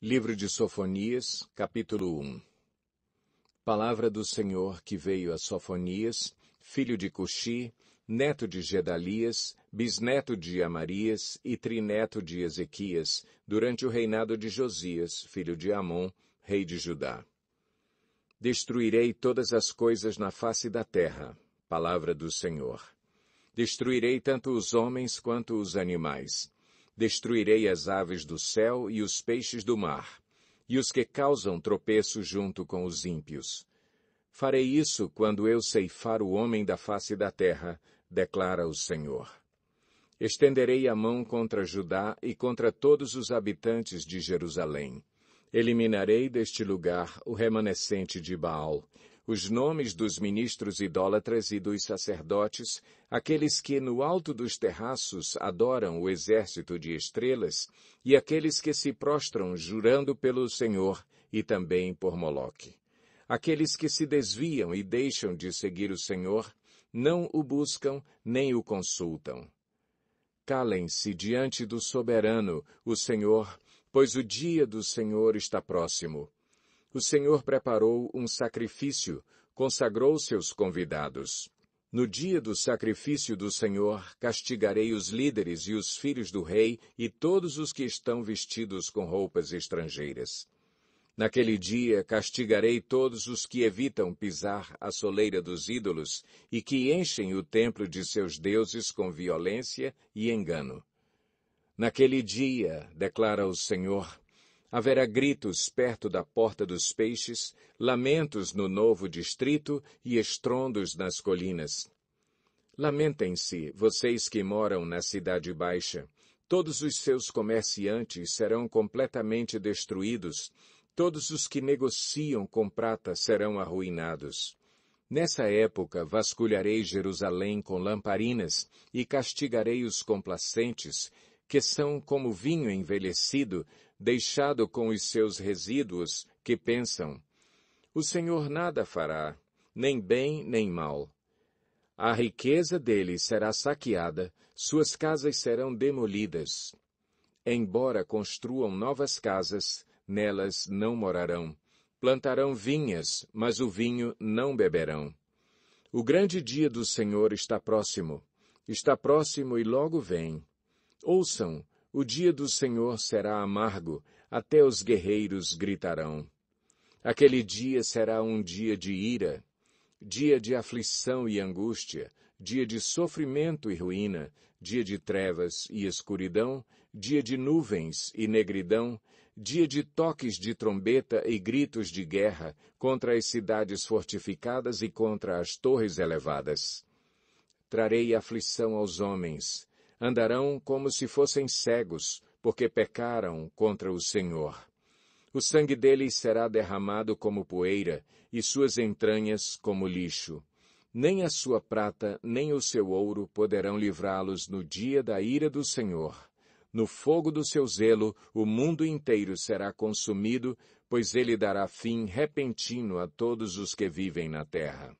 Livro de Sofonias, capítulo 1 Palavra do Senhor que veio a Sofonias, filho de Cuxi, neto de Gedalias, bisneto de Amarias e trineto de Ezequias, durante o reinado de Josias, filho de Amon, rei de Judá. Destruirei todas as coisas na face da terra, palavra do Senhor. Destruirei tanto os homens quanto os animais Destruirei as aves do céu e os peixes do mar, e os que causam tropeço junto com os ímpios. Farei isso quando eu ceifar o homem da face da terra, declara o Senhor. Estenderei a mão contra Judá e contra todos os habitantes de Jerusalém. Eliminarei deste lugar o remanescente de Baal os nomes dos ministros idólatras e dos sacerdotes, aqueles que no alto dos terraços adoram o exército de estrelas, e aqueles que se prostram jurando pelo Senhor e também por Moloque. Aqueles que se desviam e deixam de seguir o Senhor, não o buscam nem o consultam. Calem-se diante do soberano, o Senhor, pois o dia do Senhor está próximo. O Senhor preparou um sacrifício, consagrou seus convidados. No dia do sacrifício do Senhor, castigarei os líderes e os filhos do rei e todos os que estão vestidos com roupas estrangeiras. Naquele dia castigarei todos os que evitam pisar a soleira dos ídolos e que enchem o templo de seus deuses com violência e engano. Naquele dia, declara o Senhor, Haverá gritos perto da porta dos peixes, lamentos no novo distrito e estrondos nas colinas. Lamentem-se, vocês que moram na Cidade Baixa. Todos os seus comerciantes serão completamente destruídos. Todos os que negociam com prata serão arruinados. Nessa época vasculharei Jerusalém com lamparinas e castigarei os complacentes, que são como vinho envelhecido, deixado com os seus resíduos, que pensam: O Senhor nada fará, nem bem nem mal. A riqueza dele será saqueada, suas casas serão demolidas. Embora construam novas casas, nelas não morarão. Plantarão vinhas, mas o vinho não beberão. O grande dia do Senhor está próximo. Está próximo e logo vem. Ouçam, o dia do Senhor será amargo, até os guerreiros gritarão. Aquele dia será um dia de ira, dia de aflição e angústia, dia de sofrimento e ruína, dia de trevas e escuridão, dia de nuvens e negridão, dia de toques de trombeta e gritos de guerra contra as cidades fortificadas e contra as torres elevadas. Trarei aflição aos homens, andarão como se fossem cegos, porque pecaram contra o Senhor. O sangue deles será derramado como poeira, e suas entranhas como lixo. Nem a sua prata, nem o seu ouro poderão livrá-los no dia da ira do Senhor. No fogo do seu zelo, o mundo inteiro será consumido, pois ele dará fim repentino a todos os que vivem na terra.